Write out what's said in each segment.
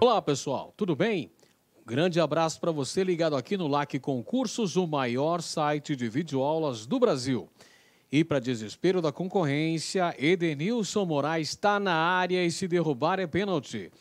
Olá pessoal, tudo bem? Um grande abraço para você ligado aqui no LAC Concursos, o maior site de videoaulas do Brasil. E para desespero da concorrência, Edenilson Moraes está na área e se derrubar é pênalti.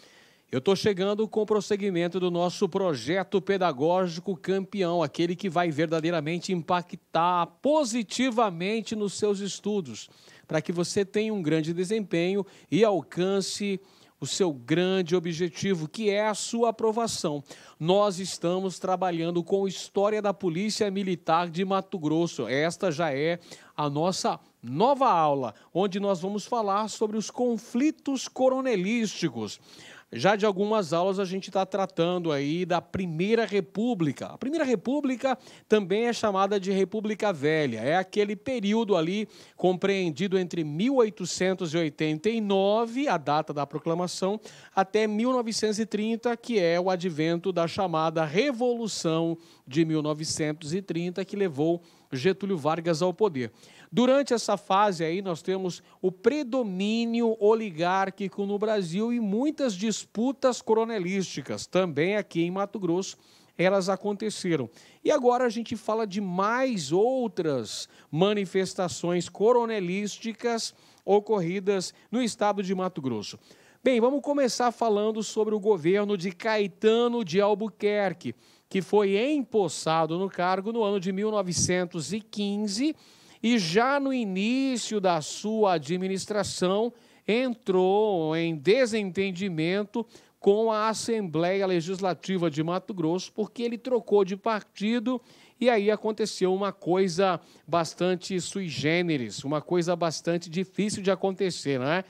Eu estou chegando com o prosseguimento do nosso projeto pedagógico campeão, aquele que vai verdadeiramente impactar positivamente nos seus estudos, para que você tenha um grande desempenho e alcance o seu grande objetivo, que é a sua aprovação. Nós estamos trabalhando com História da Polícia Militar de Mato Grosso. Esta já é a nossa nova aula, onde nós vamos falar sobre os conflitos coronelísticos. Já de algumas aulas a gente está tratando aí da Primeira República. A Primeira República também é chamada de República Velha. É aquele período ali compreendido entre 1889, a data da proclamação, até 1930, que é o advento da chamada Revolução de 1930, que levou Getúlio Vargas ao poder. Durante essa fase aí, nós temos o predomínio oligárquico no Brasil e muitas disputas coronelísticas, também aqui em Mato Grosso, elas aconteceram. E agora a gente fala de mais outras manifestações coronelísticas ocorridas no estado de Mato Grosso. Bem, vamos começar falando sobre o governo de Caetano de Albuquerque, que foi empossado no cargo no ano de 1915 e já no início da sua administração entrou em desentendimento com a Assembleia Legislativa de Mato Grosso, porque ele trocou de partido e aí aconteceu uma coisa bastante sui generis, uma coisa bastante difícil de acontecer, não é?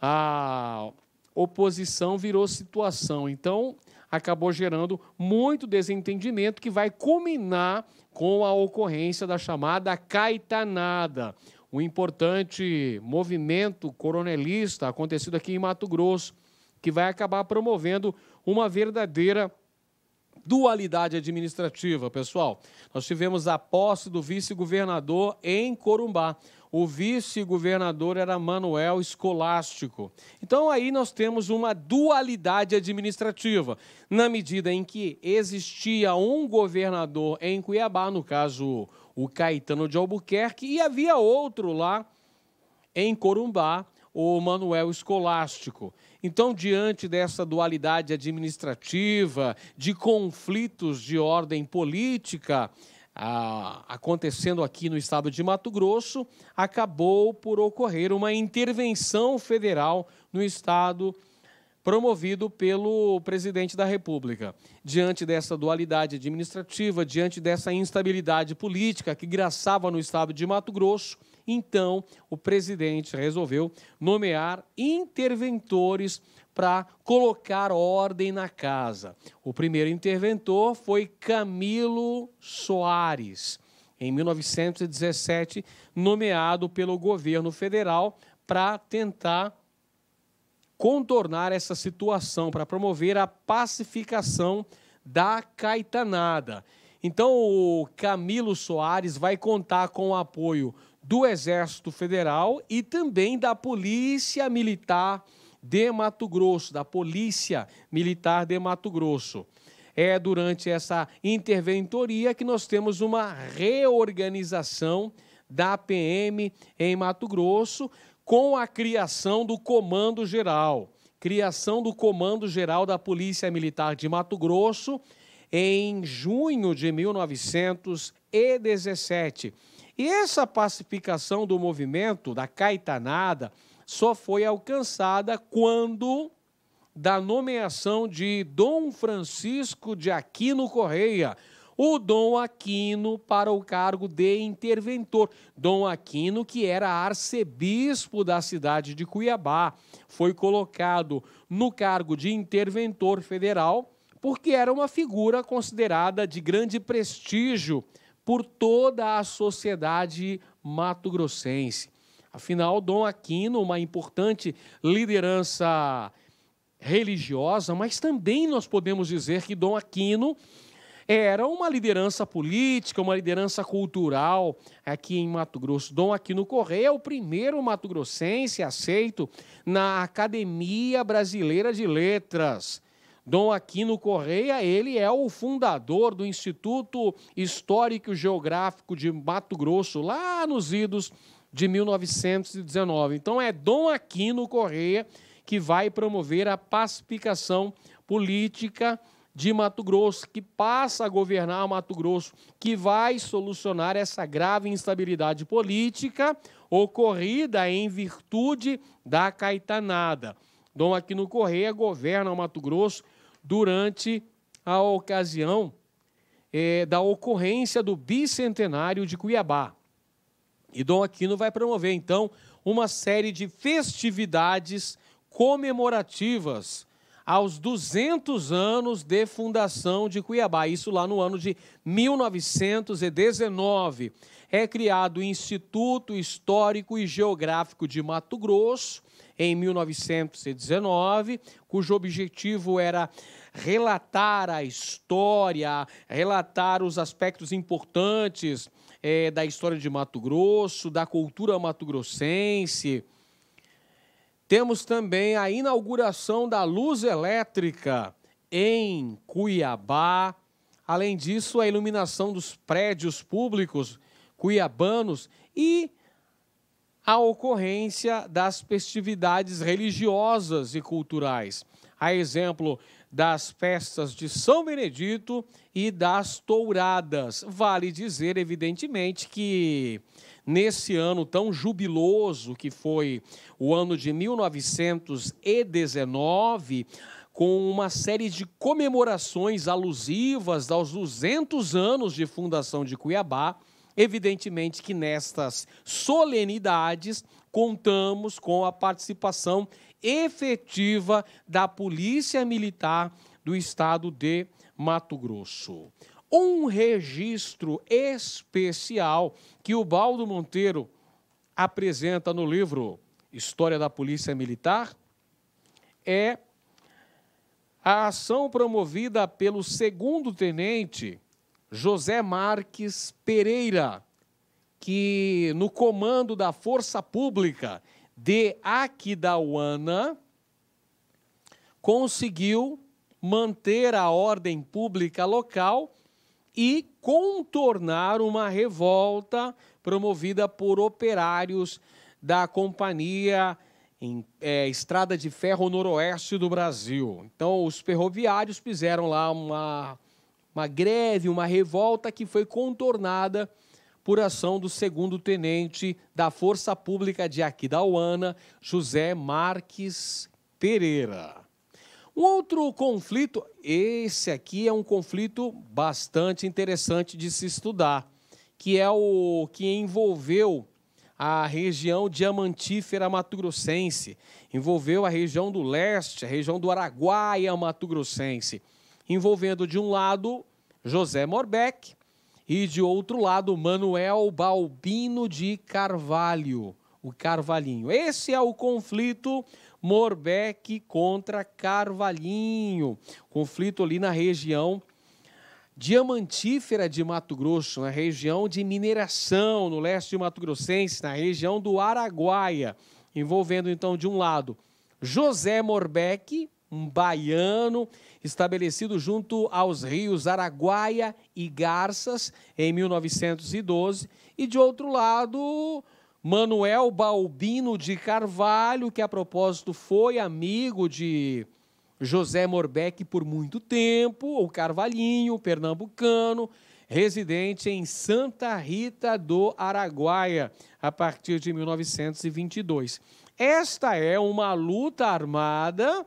A ah, oposição virou situação. Então, acabou gerando muito desentendimento que vai culminar com a ocorrência da chamada Caetanada, um importante movimento coronelista acontecido aqui em Mato Grosso, que vai acabar promovendo uma verdadeira dualidade administrativa, pessoal. Nós tivemos a posse do vice-governador em Corumbá o vice-governador era Manuel Escolástico. Então aí nós temos uma dualidade administrativa, na medida em que existia um governador em Cuiabá, no caso o Caetano de Albuquerque, e havia outro lá em Corumbá, o Manuel Escolástico. Então, diante dessa dualidade administrativa, de conflitos de ordem política, ah, acontecendo aqui no estado de Mato Grosso, acabou por ocorrer uma intervenção federal no estado promovido pelo presidente da República. Diante dessa dualidade administrativa, diante dessa instabilidade política que graçava no estado de Mato Grosso, então o presidente resolveu nomear interventores para colocar ordem na casa. O primeiro interventor foi Camilo Soares, em 1917, nomeado pelo governo federal para tentar contornar essa situação, para promover a pacificação da Caetanada. Então, o Camilo Soares vai contar com o apoio do Exército Federal e também da Polícia Militar de Mato Grosso, da Polícia Militar de Mato Grosso. É durante essa interventoria que nós temos uma reorganização da PM em Mato Grosso com a criação do Comando Geral. Criação do Comando Geral da Polícia Militar de Mato Grosso em junho de 1917. E essa pacificação do movimento, da Caetanada só foi alcançada quando da nomeação de Dom Francisco de Aquino Correia, o Dom Aquino para o cargo de interventor. Dom Aquino, que era arcebispo da cidade de Cuiabá, foi colocado no cargo de interventor federal porque era uma figura considerada de grande prestígio por toda a sociedade mato-grossense. Afinal, Dom Aquino, uma importante liderança religiosa, mas também nós podemos dizer que Dom Aquino era uma liderança política, uma liderança cultural aqui em Mato Grosso. Dom Aquino Correia é o primeiro mato-grossense aceito na Academia Brasileira de Letras. Dom Aquino Correia, ele é o fundador do Instituto Histórico Geográfico de Mato Grosso, lá nos idos de 1919. Então é Dom Aquino Correia que vai promover a pacificação política de Mato Grosso, que passa a governar Mato Grosso, que vai solucionar essa grave instabilidade política ocorrida em virtude da Caetanada. Dom Aquino Correia governa o Mato Grosso durante a ocasião é, da ocorrência do bicentenário de Cuiabá. E Dom Aquino vai promover, então, uma série de festividades comemorativas aos 200 anos de fundação de Cuiabá, isso lá no ano de 1919. É criado o Instituto Histórico e Geográfico de Mato Grosso em 1919, cujo objetivo era relatar a história, relatar os aspectos importantes é, da história de Mato Grosso, da cultura mato-grossense. Temos também a inauguração da luz elétrica em Cuiabá. Além disso, a iluminação dos prédios públicos cuiabanos e a ocorrência das festividades religiosas e culturais. A exemplo das festas de São Benedito e das touradas. Vale dizer, evidentemente, que nesse ano tão jubiloso que foi o ano de 1919, com uma série de comemorações alusivas aos 200 anos de fundação de Cuiabá, evidentemente que nestas solenidades contamos com a participação efetiva da Polícia Militar do Estado de Mato Grosso. Um registro especial que o Baldo Monteiro apresenta no livro História da Polícia Militar é a ação promovida pelo segundo tenente José Marques Pereira, que no comando da Força Pública de Aquidauana conseguiu manter a ordem pública local e contornar uma revolta promovida por operários da Companhia em, é, Estrada de Ferro Noroeste do Brasil. Então, os ferroviários fizeram lá uma, uma greve, uma revolta que foi contornada por ação do segundo tenente da Força Pública de Aquidauana, José Marques Pereira. Um outro conflito, esse aqui é um conflito bastante interessante de se estudar, que é o que envolveu a região diamantífera matogrossense, envolveu a região do leste, a região do Araguaia matogrossense, envolvendo de um lado José Morbeck e de outro lado, Manuel Balbino de Carvalho, o Carvalhinho. Esse é o conflito Morbeck contra Carvalhinho. Conflito ali na região diamantífera de Mato Grosso, na região de mineração, no leste de Mato Grossense, na região do Araguaia, envolvendo então de um lado José Morbeck, um baiano, estabelecido junto aos rios Araguaia e Garças, em 1912, e de outro lado, Manuel Balbino de Carvalho, que a propósito foi amigo de José Morbeck por muito tempo, o Carvalhinho, pernambucano, residente em Santa Rita do Araguaia, a partir de 1922. Esta é uma luta armada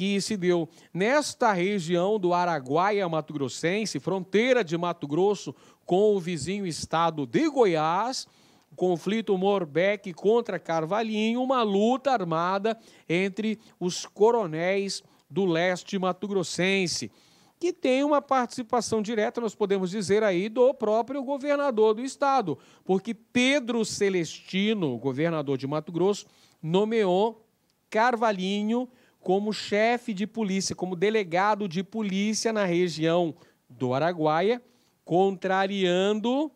que se deu nesta região do Araguaia Mato Grossense, fronteira de Mato Grosso com o vizinho estado de Goiás, conflito Morbeck contra Carvalhinho, uma luta armada entre os coronéis do leste mato-grossense, que tem uma participação direta, nós podemos dizer aí, do próprio governador do estado, porque Pedro Celestino, governador de Mato Grosso, nomeou Carvalhinho como chefe de polícia, como delegado de polícia na região do Araguaia, contrariando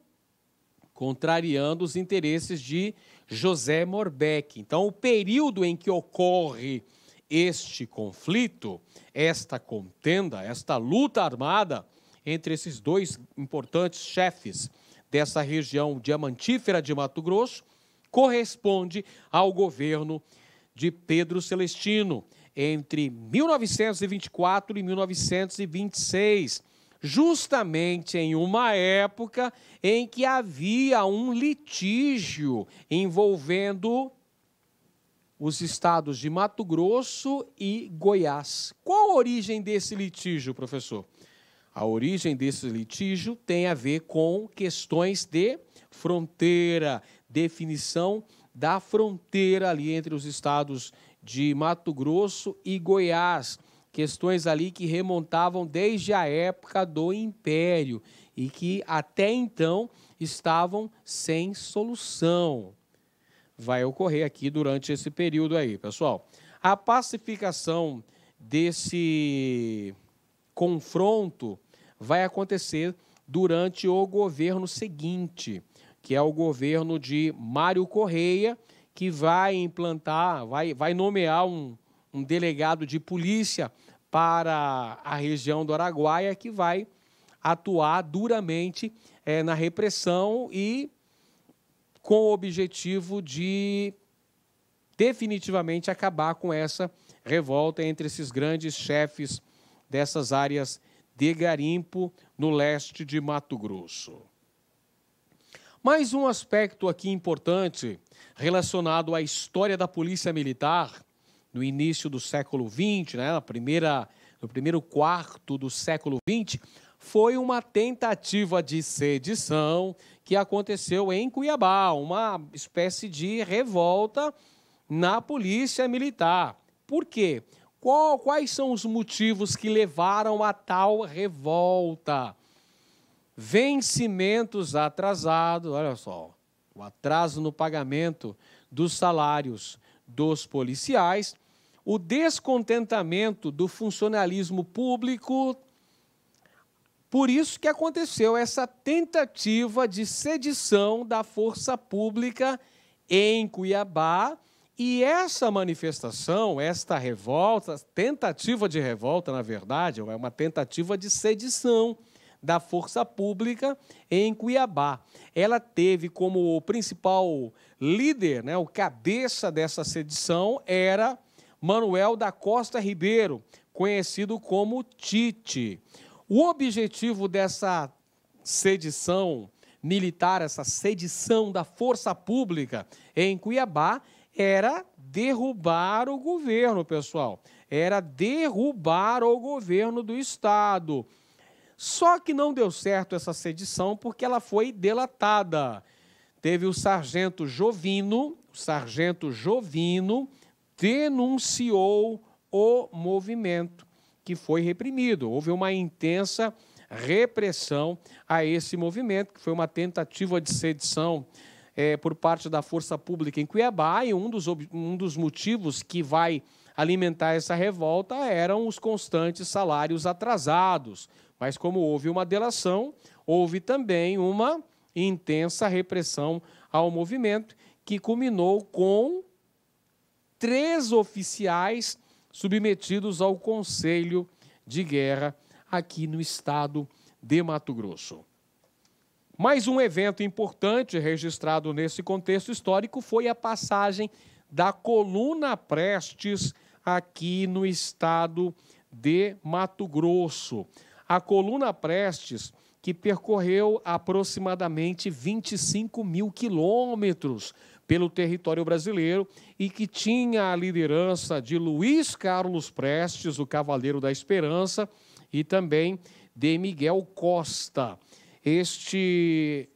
contrariando os interesses de José Morbeck. Então, o período em que ocorre este conflito, esta contenda, esta luta armada entre esses dois importantes chefes dessa região diamantífera de Mato Grosso, corresponde ao governo de Pedro Celestino, entre 1924 e 1926, justamente em uma época em que havia um litígio envolvendo os estados de Mato Grosso e Goiás. Qual a origem desse litígio, professor? A origem desse litígio tem a ver com questões de fronteira, definição da fronteira ali entre os estados de Mato Grosso e Goiás. Questões ali que remontavam desde a época do Império e que até então estavam sem solução. Vai ocorrer aqui durante esse período aí, pessoal. A pacificação desse confronto vai acontecer durante o governo seguinte, que é o governo de Mário Correia, que vai implantar, vai, vai nomear um, um delegado de polícia para a região do Araguaia que vai atuar duramente é, na repressão e com o objetivo de definitivamente acabar com essa revolta entre esses grandes chefes dessas áreas de garimpo no leste de Mato Grosso. Mais um aspecto aqui importante relacionado à história da polícia militar no início do século XX, né, na primeira, no primeiro quarto do século XX, foi uma tentativa de sedição que aconteceu em Cuiabá, uma espécie de revolta na polícia militar. Por quê? Qual, quais são os motivos que levaram a tal revolta? Vencimentos atrasados, olha só o atraso no pagamento dos salários dos policiais, o descontentamento do funcionalismo público. Por isso que aconteceu essa tentativa de sedição da força pública em Cuiabá, e essa manifestação, esta revolta, tentativa de revolta, na verdade, é uma tentativa de sedição da Força Pública em Cuiabá. Ela teve como principal líder, né, o cabeça dessa sedição era Manuel da Costa Ribeiro, conhecido como Tite. O objetivo dessa sedição militar, essa sedição da Força Pública em Cuiabá era derrubar o governo, pessoal. Era derrubar o governo do estado só que não deu certo essa sedição porque ela foi delatada. Teve o sargento Jovino, o sargento Jovino denunciou o movimento que foi reprimido. Houve uma intensa repressão a esse movimento, que foi uma tentativa de sedição é, por parte da força pública em Cuiabá, e um dos, um dos motivos que vai alimentar essa revolta eram os constantes salários atrasados. Mas como houve uma delação, houve também uma intensa repressão ao movimento, que culminou com três oficiais submetidos ao Conselho de Guerra aqui no estado de Mato Grosso. Mais um evento importante registrado nesse contexto histórico foi a passagem da Coluna Prestes aqui no estado de Mato Grosso. A coluna Prestes, que percorreu aproximadamente 25 mil quilômetros pelo território brasileiro e que tinha a liderança de Luiz Carlos Prestes, o Cavaleiro da Esperança, e também de Miguel Costa. Este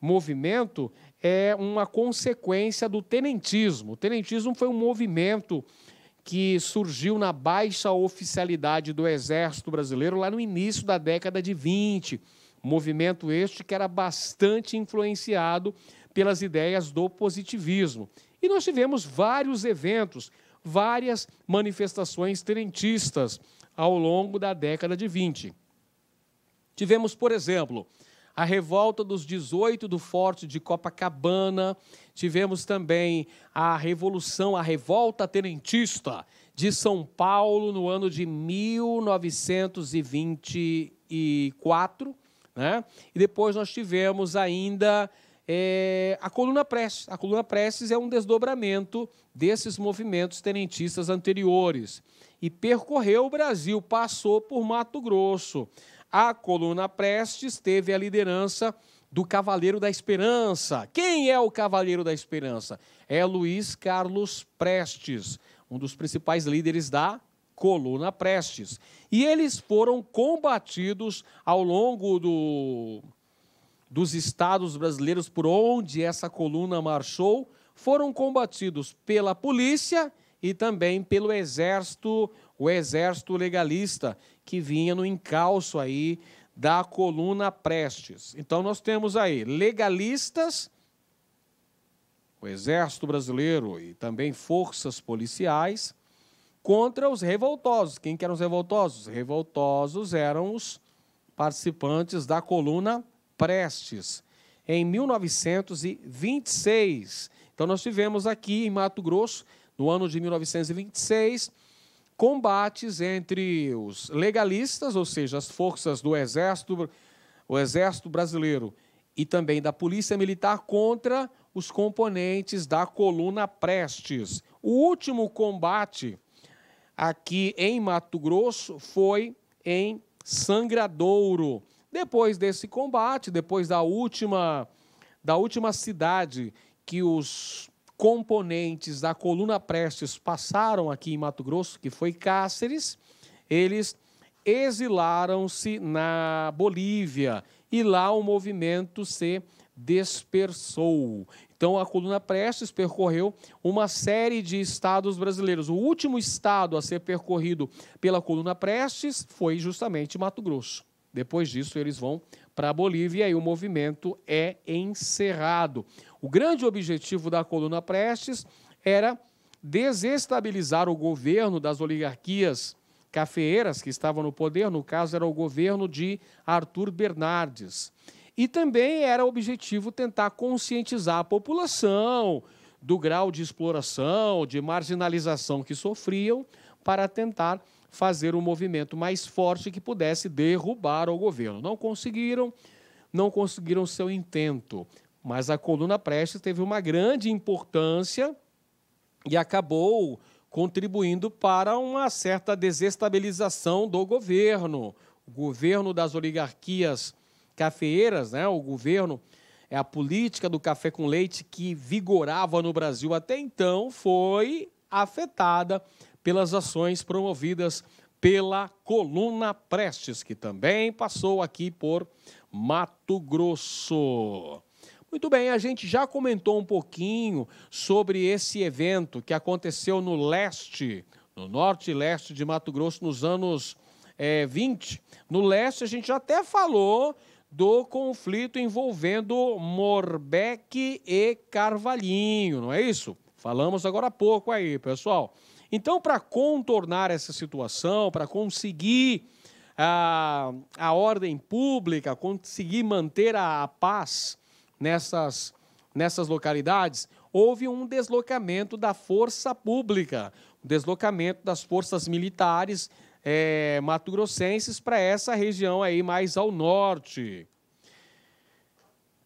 movimento é uma consequência do tenentismo. O tenentismo foi um movimento que surgiu na baixa oficialidade do Exército Brasileiro lá no início da década de 20. Movimento este que era bastante influenciado pelas ideias do positivismo. E nós tivemos vários eventos, várias manifestações tenentistas ao longo da década de 20. Tivemos, por exemplo, a revolta dos 18 do Forte de Copacabana, tivemos também a revolução, a revolta tenentista de São Paulo no ano de 1924, né? E depois nós tivemos ainda é, a coluna Prestes. A coluna Prestes é um desdobramento desses movimentos tenentistas anteriores e percorreu o Brasil, passou por Mato Grosso, a coluna Prestes teve a liderança do Cavaleiro da Esperança. Quem é o Cavaleiro da Esperança? É Luiz Carlos Prestes, um dos principais líderes da Coluna Prestes. E eles foram combatidos ao longo do, dos estados brasileiros por onde essa coluna marchou, foram combatidos pela polícia e também pelo exército, o exército legalista, que vinha no encalço aí da coluna Prestes. Então nós temos aí legalistas, o Exército Brasileiro e também forças policiais contra os revoltosos. Quem que eram os revoltosos? revoltosos eram os participantes da coluna Prestes em 1926. Então nós tivemos aqui em Mato Grosso no ano de 1926 combates entre os legalistas, ou seja, as forças do Exército, o Exército Brasileiro e também da Polícia Militar contra os componentes da coluna Prestes. O último combate aqui em Mato Grosso foi em Sangradouro. Depois desse combate, depois da última da última cidade que os componentes da coluna Prestes passaram aqui em Mato Grosso, que foi Cáceres, eles exilaram-se na Bolívia e lá o movimento se dispersou. Então a coluna Prestes percorreu uma série de estados brasileiros. O último estado a ser percorrido pela coluna Prestes foi justamente Mato Grosso. Depois disso, eles vão para a Bolívia e o movimento é encerrado. O grande objetivo da coluna Prestes era desestabilizar o governo das oligarquias cafeeiras que estavam no poder, no caso era o governo de Arthur Bernardes. E também era objetivo tentar conscientizar a população do grau de exploração, de marginalização que sofriam, para tentar fazer um movimento mais forte que pudesse derrubar o governo. Não conseguiram, não conseguiram seu intento. Mas a coluna Prestes teve uma grande importância e acabou contribuindo para uma certa desestabilização do governo. O governo das oligarquias cafeeiras, né? o governo, é a política do café com leite que vigorava no Brasil até então, foi afetada pelas ações promovidas pela Coluna Prestes, que também passou aqui por Mato Grosso. Muito bem, a gente já comentou um pouquinho sobre esse evento que aconteceu no leste, no norte e leste de Mato Grosso nos anos é, eh, 20. No leste, a gente já até falou do conflito envolvendo Morbeck e Carvalhinho, não é isso? Falamos agora há pouco aí, pessoal. Então, para contornar essa situação, para conseguir a, a ordem pública, conseguir manter a, a paz nessas, nessas localidades, houve um deslocamento da força pública, um deslocamento das forças militares é, mato-grossenses para essa região aí mais ao norte.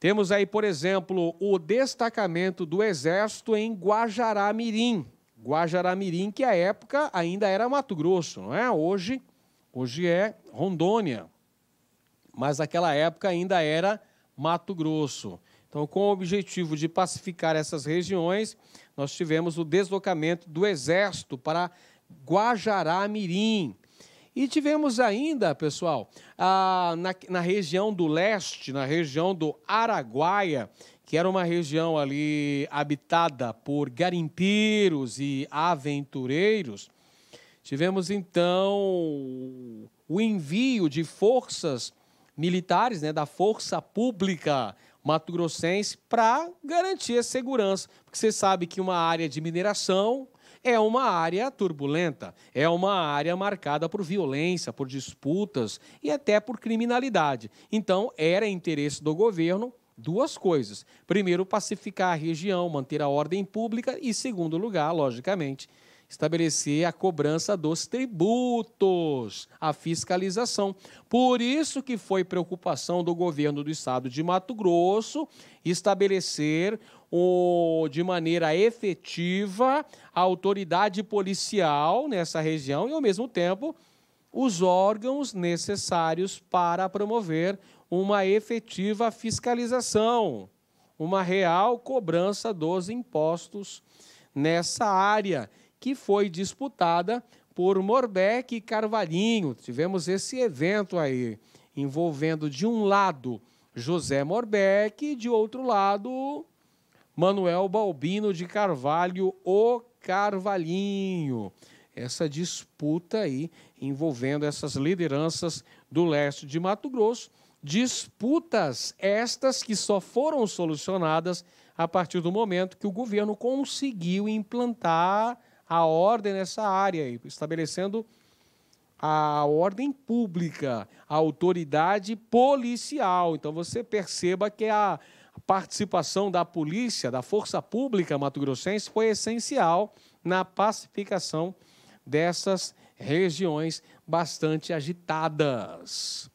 Temos aí, por exemplo, o destacamento do Exército em Guajará-Mirim. Guajará-Mirim, que à época ainda era Mato Grosso, não é? Hoje, hoje é Rondônia. Mas naquela época ainda era Mato Grosso. Então, com o objetivo de pacificar essas regiões, nós tivemos o deslocamento do Exército para Guajará Mirim. E tivemos ainda, pessoal, a, na, na, região do leste, na região do Araguaia, que era uma região ali habitada por garimpeiros e aventureiros, tivemos então o envio de forças militares, né, da Força Pública Mato-grossense para garantir a segurança, porque você sabe que uma área de mineração é uma área turbulenta, é uma área marcada por violência, por disputas e até por criminalidade. Então, era interesse do governo duas coisas. Primeiro, pacificar a região, manter a ordem pública e, segundo lugar, logicamente, estabelecer a cobrança dos tributos, a fiscalização. Por isso que foi preocupação do governo do estado de Mato Grosso estabelecer o, de maneira efetiva a autoridade policial nessa região e, ao mesmo tempo, os órgãos necessários para promover uma efetiva fiscalização, uma real cobrança dos impostos nessa área que foi disputada por Morbeck e Carvalhinho. Tivemos esse evento aí, envolvendo de um lado José Morbeck e de outro lado Manuel Balbino de Carvalho, o Carvalhinho. Essa disputa aí envolvendo essas lideranças do leste de Mato Grosso, disputas estas que só foram solucionadas a partir do momento que o governo conseguiu implantar a ordem nessa área, estabelecendo a ordem pública, a autoridade policial. Então você perceba que a participação da polícia, da força pública mato-grossense foi essencial na pacificação dessas regiões bastante agitadas.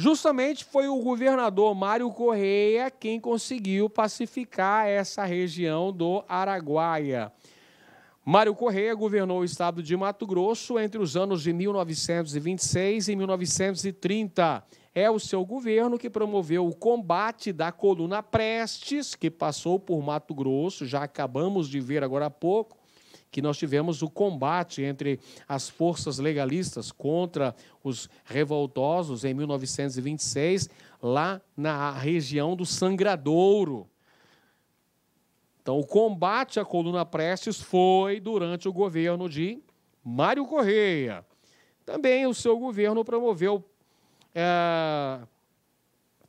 Justamente foi o governador Mário Correia quem conseguiu pacificar essa região do Araguaia. Mário Correia governou o estado de Mato Grosso entre os anos de 1926 e 1930. É o seu governo que promoveu o combate da coluna Prestes, que passou por Mato Grosso, já acabamos de ver agora há pouco, que nós tivemos o combate entre as forças legalistas contra os revoltosos em 1926, lá na região do Sangradouro. Então, o combate à coluna Prestes foi durante o governo de Mário Correia. Também o seu governo promoveu é,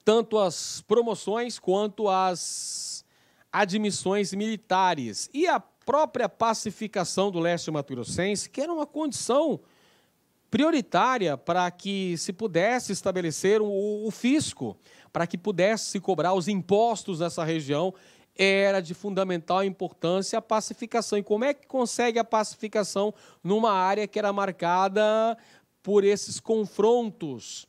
tanto as promoções quanto as admissões militares. E a própria pacificação do leste maturocense, que era uma condição prioritária para que se pudesse estabelecer o, o fisco, para que pudesse se cobrar os impostos dessa região, era de fundamental importância a pacificação. E como é que consegue a pacificação numa área que era marcada por esses confrontos?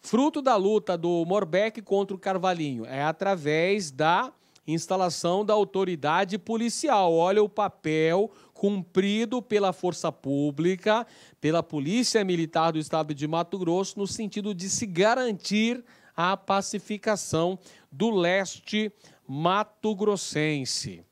Fruto da luta do Morbeck contra o Carvalhinho, é através da instalação da autoridade policial. Olha o papel cumprido pela Força Pública, pela Polícia Militar do Estado de Mato Grosso, no sentido de se garantir a pacificação do leste mato-grossense.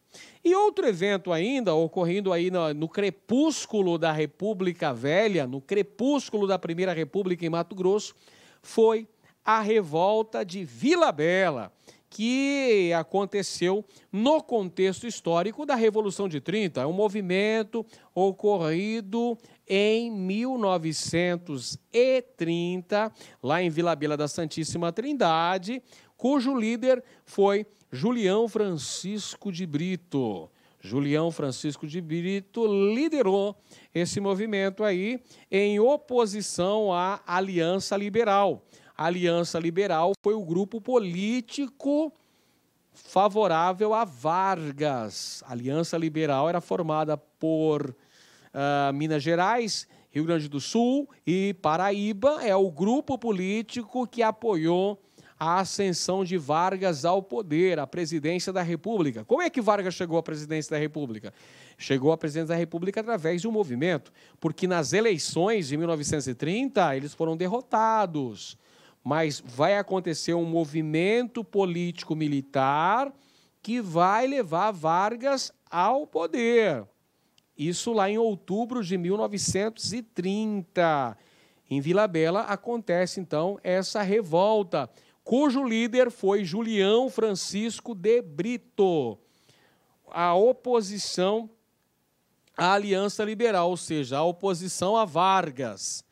E outro evento ainda, ocorrendo aí no, no, crepúsculo da República Velha, no crepúsculo da Primeira República em Mato Grosso, foi a revolta de Vila Bela, que aconteceu no contexto histórico da Revolução de 30, um movimento ocorrido em 1930, lá em Vila Bela da Santíssima Trindade, cujo líder foi Julião Francisco de Brito. Julião Francisco de Brito liderou esse movimento aí em oposição à Aliança Liberal, a Aliança Liberal foi o grupo político favorável a Vargas. A Aliança Liberal era formada por uh, Minas Gerais, Rio Grande do Sul e Paraíba. É o grupo político que apoiou a ascensão de Vargas ao poder, à presidência da República. Como é que Vargas chegou à presidência da República? Chegou à presidência da República através de um movimento, porque nas eleições de 1930 eles foram derrotados mas vai acontecer um movimento político militar que vai levar Vargas ao poder. Isso lá em outubro de 1930. Em Vila Bela acontece então essa revolta, cujo líder foi Julião Francisco de Brito. A oposição à Aliança Liberal, ou seja, a oposição a Vargas,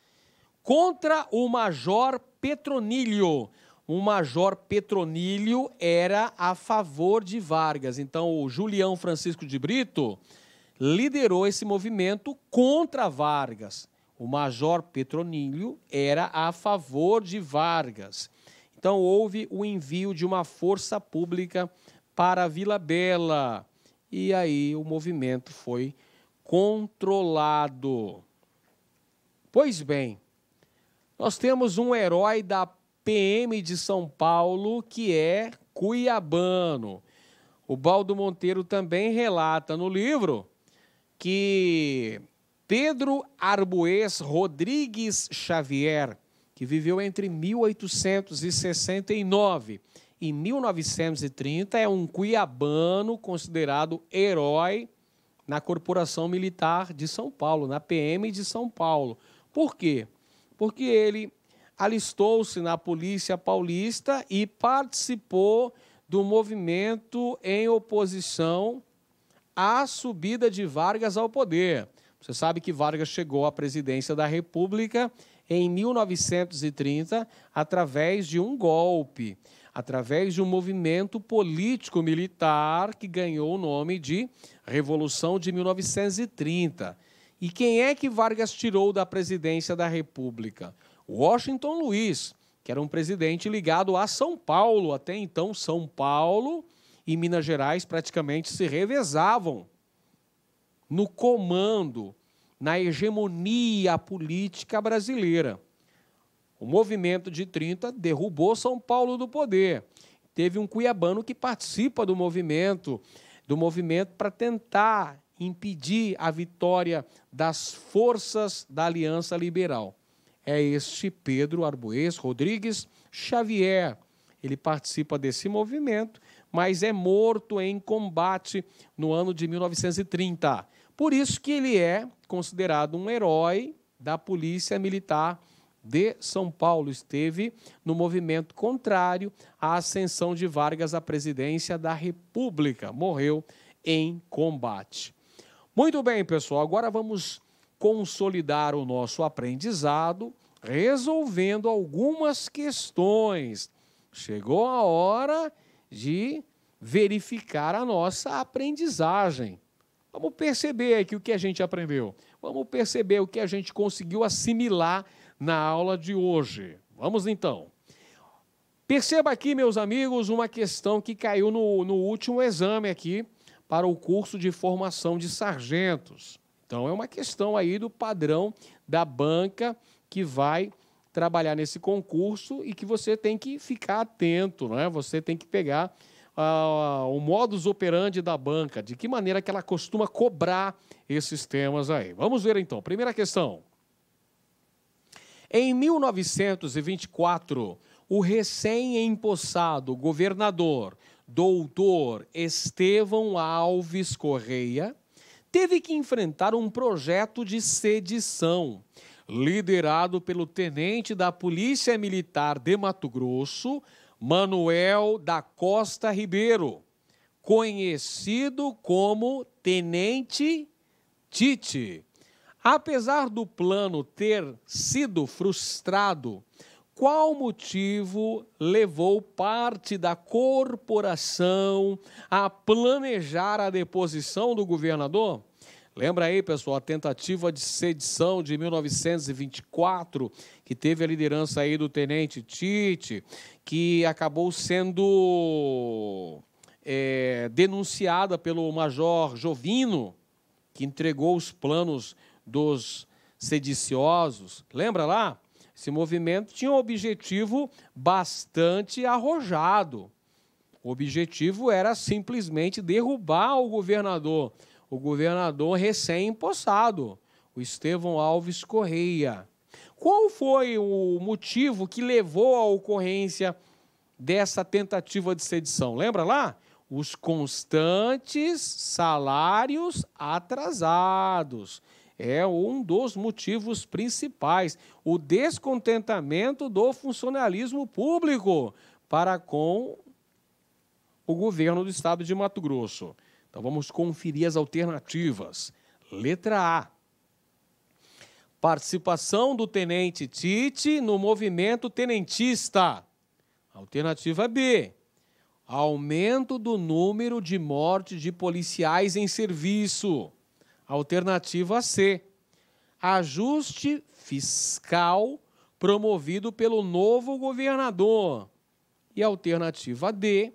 contra o Major Petronilho. O major Petronilho era a favor de Vargas. Então, o Julião Francisco de Brito liderou esse movimento contra Vargas. O major Petronilho era a favor de Vargas. Então, houve o envio de uma força pública para Vila Bela. E aí o movimento foi controlado. Pois bem, nós temos um herói da PM de São Paulo que é cuiabano. O Baldo Monteiro também relata no livro que Pedro Arbues Rodrigues Xavier, que viveu entre 1869 e 1930, é um cuiabano considerado herói na Corporação Militar de São Paulo, na PM de São Paulo. Por quê? porque ele alistou-se na Polícia Paulista e participou do movimento em oposição à subida de Vargas ao poder. Você sabe que Vargas chegou à presidência da República em 1930 através de um golpe, através de um movimento político-militar que ganhou o nome de Revolução de 1930. E quem é que Vargas tirou da presidência da República? Washington Luiz, que era um presidente ligado a São Paulo. Até então, São Paulo e Minas Gerais praticamente se revezavam no comando, na hegemonia política brasileira. O movimento de 30 derrubou São Paulo do poder. Teve um cuiabano que participa do movimento, do movimento para tentar impedir a vitória das forças da Aliança Liberal. É este Pedro Arbues Rodrigues Xavier. Ele participa desse movimento, mas é morto em combate no ano de 1930. Por isso que ele é considerado um herói da Polícia Militar de São Paulo. Esteve no movimento contrário à ascensão de Vargas à presidência da República. Morreu em combate. Muito bem, pessoal, agora vamos consolidar o nosso aprendizado resolvendo algumas questões. Chegou a hora de verificar a nossa aprendizagem. Vamos perceber aqui o que a gente aprendeu. Vamos perceber o que a gente conseguiu assimilar na aula de hoje. Vamos então. Perceba aqui, meus amigos, uma questão que caiu no, no último exame aqui para o curso de formação de sargentos. Então, é uma questão aí do padrão da banca que vai trabalhar nesse concurso e que você tem que ficar atento, é? Você tem que pegar uh, o modus operandi da banca, de que maneira que ela costuma cobrar esses temas aí. Vamos ver então. Primeira questão. Em 1924, o recém-empossado governador doutor Estevão Alves Correia, teve que enfrentar um projeto de sedição, liderado pelo tenente da Polícia Militar de Mato Grosso, Manuel da Costa Ribeiro, conhecido como Tenente Tite. Apesar do plano ter sido frustrado qual motivo levou parte da corporação a planejar a deposição do governador? Lembra aí, pessoal, a tentativa de sedição de 1924, que teve a liderança aí do tenente Tite, que acabou sendo é, denunciada pelo major Jovino, que entregou os planos dos sediciosos. Lembra lá? Esse movimento tinha um objetivo bastante arrojado. O objetivo era simplesmente derrubar o governador, o governador recém-empossado, o Estevão Alves Correia. Qual foi o motivo que levou à ocorrência dessa tentativa de sedição? Lembra lá? Os constantes salários atrasados é um dos motivos principais, o descontentamento do funcionalismo público para com o governo do estado de Mato Grosso. Então vamos conferir as alternativas. Letra A. Participação do tenente Tite no movimento tenentista. Alternativa B. Aumento do número de mortes de policiais em serviço. Alternativa C. Ajuste fiscal promovido pelo novo governador. E alternativa D.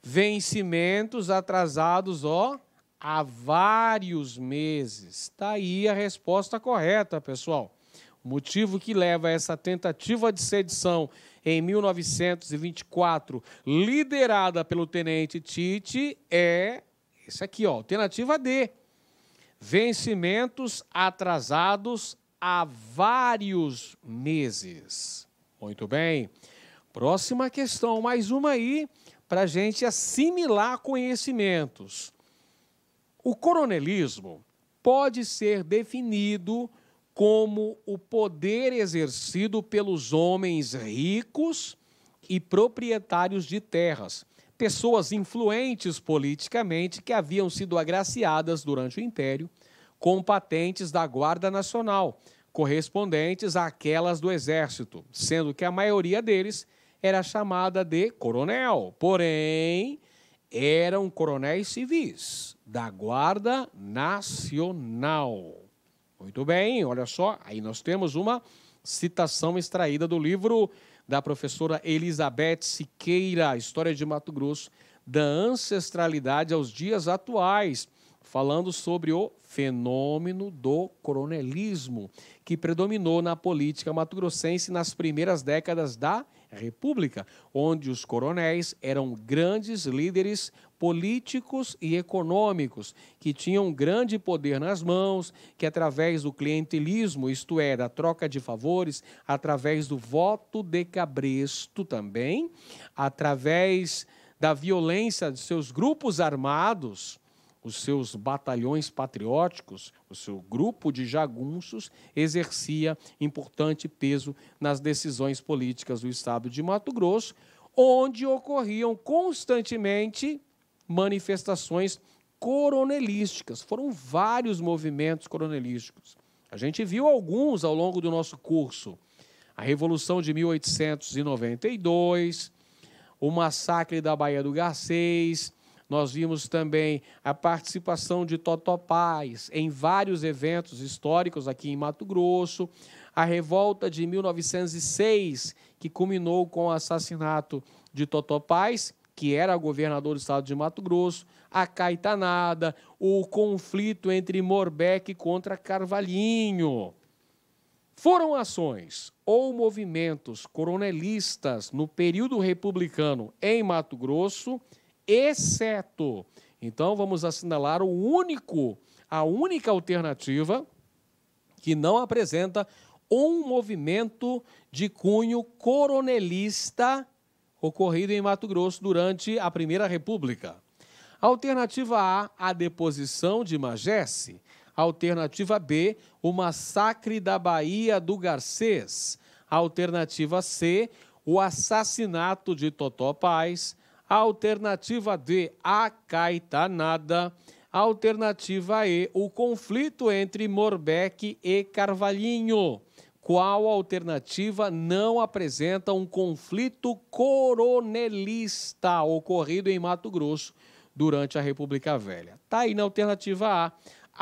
Vencimentos atrasados, ó, há vários meses. Está aí a resposta correta, pessoal. O motivo que leva a essa tentativa de sedição em 1924, liderada pelo tenente Tite, é esse aqui, ó, alternativa D vencimentos atrasados há vários meses. Muito bem. Próxima questão, mais uma aí, para a gente assimilar conhecimentos. O coronelismo pode ser definido como o poder exercido pelos homens ricos e proprietários de terras pessoas influentes politicamente que haviam sido agraciadas durante o Império com patentes da Guarda Nacional, correspondentes àquelas do Exército, sendo que a maioria deles era chamada de coronel, porém eram coronéis civis da Guarda Nacional. Muito bem, olha só, aí nós temos uma citação extraída do livro da professora Elizabeth Siqueira, História de Mato Grosso, da ancestralidade aos dias atuais, falando sobre o fenômeno do coronelismo, que predominou na política mato-grossense nas primeiras décadas da República, onde os coronéis eram grandes líderes políticos e econômicos, que tinham grande poder nas mãos, que através do clientelismo, isto é, da troca de favores, através do voto de cabresto também, através da violência de seus grupos armados, os seus batalhões patrióticos, o seu grupo de jagunços, exercia importante peso nas decisões políticas do estado de Mato Grosso, onde ocorriam constantemente manifestações coronelísticas. Foram vários movimentos coronelísticos. A gente viu alguns ao longo do nosso curso. A Revolução de 1892, o massacre da Baía do Garcês, nós vimos também a participação de Totó Paz em vários eventos históricos aqui em Mato Grosso, a revolta de 1906, que culminou com o assassinato de Totó Paz, que era governador do estado de Mato Grosso, a Caetanada, o conflito entre Morbeck contra Carvalhinho. Foram ações ou movimentos coronelistas no período republicano em Mato Grosso, exceto. Então vamos assinalar o único, a única alternativa que não apresenta um movimento de cunho coronelista ocorrido em Mato Grosso durante a Primeira República. Alternativa A, a deposição de Magesse. Alternativa B, o massacre da Bahia do Garcês. Alternativa C, o assassinato de Totó Paz. Alternativa D, a caetanada. Alternativa E, o conflito entre Morbeck e Carvalhinho qual alternativa não apresenta um conflito coronelista ocorrido em Mato Grosso durante a República Velha. Está aí na alternativa A,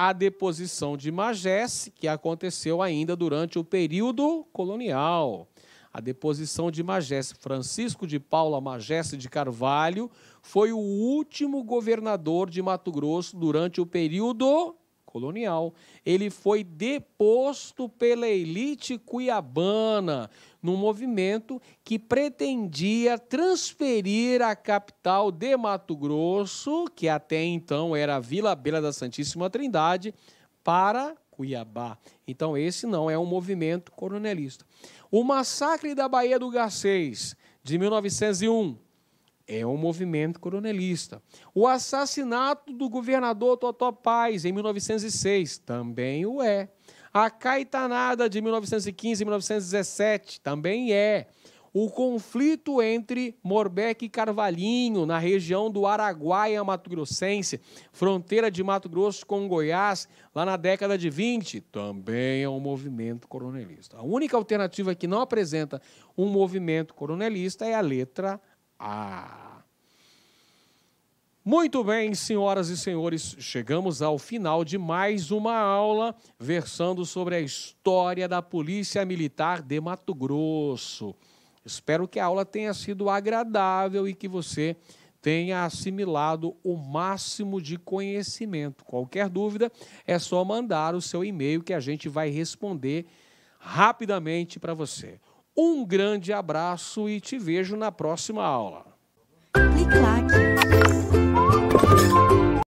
a deposição de Magesse, que aconteceu ainda durante o período colonial. A deposição de Magesse, Francisco de Paula Magesse de Carvalho, foi o último governador de Mato Grosso durante o período colonial, ele foi deposto pela elite cuiabana, num movimento que pretendia transferir a capital de Mato Grosso, que até então era Vila Bela da Santíssima Trindade, para Cuiabá. Então, esse não é um movimento coronelista. O massacre da Baía do Garcês, de 1901 é um movimento coronelista. O assassinato do governador Totó Paz em 1906 também o é. A caetanada de 1915 e 1917 também é. O conflito entre Morbeck e Carvalhinho, na região do Araguaia Mato Grossense, fronteira de Mato Grosso com Goiás, lá na década de 20, também é um movimento coronelista. A única alternativa que não apresenta um movimento coronelista é a letra A. Ah! Muito bem, senhoras e senhores, chegamos ao final de mais uma aula versando sobre a história da Polícia Militar de Mato Grosso. Espero que a aula tenha sido agradável e que você tenha assimilado o máximo de conhecimento. Qualquer dúvida, é só mandar o seu e-mail que a gente vai responder rapidamente para você. Um grande abraço e te vejo na próxima aula. Clique